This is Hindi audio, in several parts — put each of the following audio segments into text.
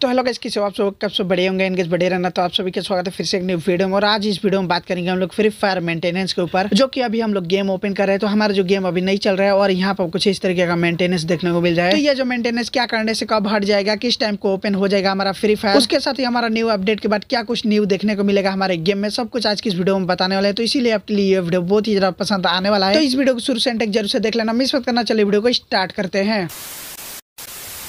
तो हेलो गैस किसी आप सब कब से बड़े होंगे इनके बड़े रहना तो आप सभी के स्वागत है फिर से एक न्यू वीडियो में और आज इस वीडियो में बात करेंगे हम लोग फ्री फायर मेंटेनेंस के ऊपर जो कि अभी हम लोग गेम ओपन कर रहे हैं तो हमारा जो गेम अभी नहीं चल रहा है और यहाँ पर कुछ इस तरीके का मेंटेनेंस देखने को मिल जाए तो ये जो मेंटेनेंस क्या करने से कब हट जाएगा किस टाइम को ओपन हो जाएगा हमारा फ्री फायर उसके साथ ही हमारा न्यू अपडेट के बाद क्या कुछ न्यू देखने को मिलेगा हमारे गेम में सब कुछ आज की इस वीडियो में बताने वाले तो इसीलिए आपके लिए ये वीडियो बहुत ही ज्यादा पसंद आने वाला है तो इस वीडियो को शुरू से जरूर से देख लेना मिस मत करना चलिए वीडियो को स्टार्ट करते हैं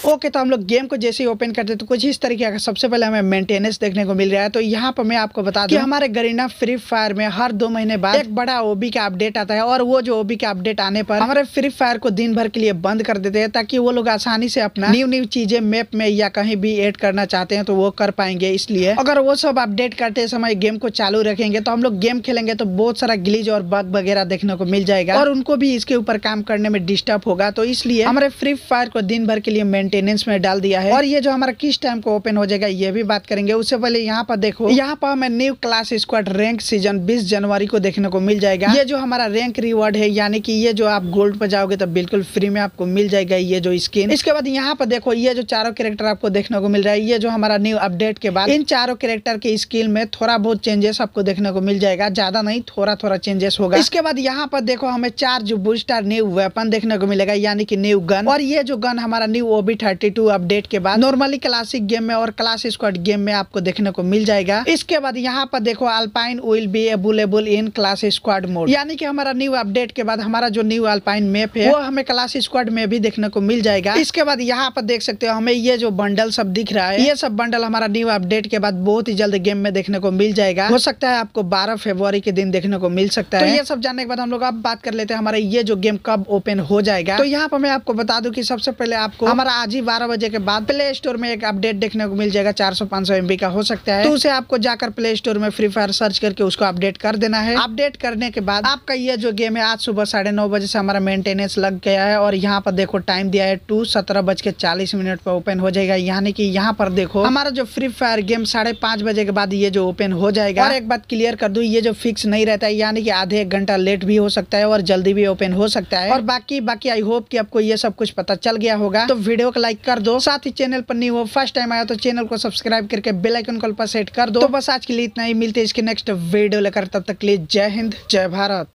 ओके तो हम लोग गेम को जैसे ही ओपन करते हैं तो कुछ इस तरीके का सबसे पहले हमें मेंटेनेंस देखने को मिल रहा है तो यहाँ पर मैं आपको बता दूँ हमारे गरीना फ्री फायर में हर दो महीने बाद एक बड़ा ओबी का अपडेट आता है और वो जो ओबी का अपडेट आने पर हमारे फ्री फायर को दिन भर के लिए बंद कर देते हैं ताकि वो लोग आसानी से अपना न्यू न्यू चीजें मैप में या कहीं भी एड करना चाहते हैं तो वो कर पाएंगे इसलिए अगर वो सब अपडेट करते समय गेम को चालू रखेंगे तो हम लोग गेम खेलेंगे तो बहुत सारा ग्लीज और बग वगैरह देखने को मिल जाएगा और उनको भी इसके ऊपर काम करने में डिस्टर्ब होगा तो इसलिए हमारे फ्री फायर को दिन भर के लिए मेंटेनेंस में डाल दिया है और ये जो हमारा किस टाइम को ओपन हो जाएगा ये भी बात करेंगे उससे पहले यहाँ पर देखो यहाँ पर हमें new class squad rank season बीस जनवरी को देखने को मिल जाएगा ये जो हमारा रैंक रिवॉर्ड है यानी कि ये जो आप गोल्ड पर जाओगे तो बिल्कुल फ्री में आपको मिल जाएगा ये जो स्किन इसके बाद यहाँ पर देखो ये जो चारों कैरेक्टर आपको देखने को मिल रहा है ये जो हमारा न्यू अपडेट के बाद इन चारों कैरेक्टर के स्किल में थोड़ा बहुत चेंजेस आपको देखने को मिल जाएगा ज्यादा नहीं थोड़ा थोड़ा चेंजेस होगा इसके बाद यहाँ पर देखो हमें चार जो बूस्टर न्यू वेपन देखने को मिलेगा यानी कि न्यू गन और ये जो गन हमारा new OB thirty two update के बाद नॉर्मली क्लासिक गेम में और क्लास स्क्वाड गेम में आपको देखने को मिल जाएगा इसके बाद यहाँ पर देखो Alpine will be available in class squad mode यानी कि हमारा न्यू अपडेट के बाद हमारा जो न्यू अल्पाइन मैप है वो हमें क्लास स्क्वाड में भी देखने को मिल जाएगा इसके बाद यहाँ पर देख सकते हो हमें ये जो बंडल सब दिख रहा है ये सब बंडल हमारा न्यू अपडेट के बाद बहुत ही जल्द गेम में देखने को मिल जाएगा हो सकता है आपको बारह फेब्रवरी के दिन देखने को मिल सकता तो है ये सब जानने के बाद हम लोग अब बात कर लेते हैं हमारा ये जो गेम कब ओपन हो जाएगा तो यहाँ पर मैं आपको बता दू की सबसे पहले आपको हमारा आज ही बारह बजे के बाद प्ले स्टोर में एक अपडेट देखने को मिल जाएगा चार सौ पांच सौ एमबी का हो सकता है तो उसे आपको जाकर प्ले स्टोर में फ्री फायर सर्च करके उसको अपडेट कर देना है अपडेट करने के बाद आपका यह जो गेम है आज सुबह साढ़े नौ बजे से हमारा मेंटेनेंस लग गया है और यहाँ पर देखो टाइम दिया है टू सत्रह बज के चालीस मिनट पर ओपन हो जाएगा यानी कि यहाँ पर देखो हमारा जो फ्री फायर गेम साढ़े पांच बजे के बाद ये जो ओपन हो जाएगा और एक बात क्लियर कर दू ये जो फिक्स नहीं रहता है यानी कि आधे एक घंटा लेट भी हो सकता है और जल्दी भी ओपन हो सकता है और बाकी बाकी आई होप की आपको ये सब कुछ पता चल गया होगा तो वीडियो को लाइक कर दो साथ ही चैनल पर नहीं हो फर्स्ट टाइम आया तो चैनल को सब्सक्राइब करके बेलाइकन कॉल पर सेट कर दो तो बस आज के लिए इतना ही मिलते हैं इसके नेक्स्ट वीडियो लेकर तब तक लिए जय हिंद जय भारत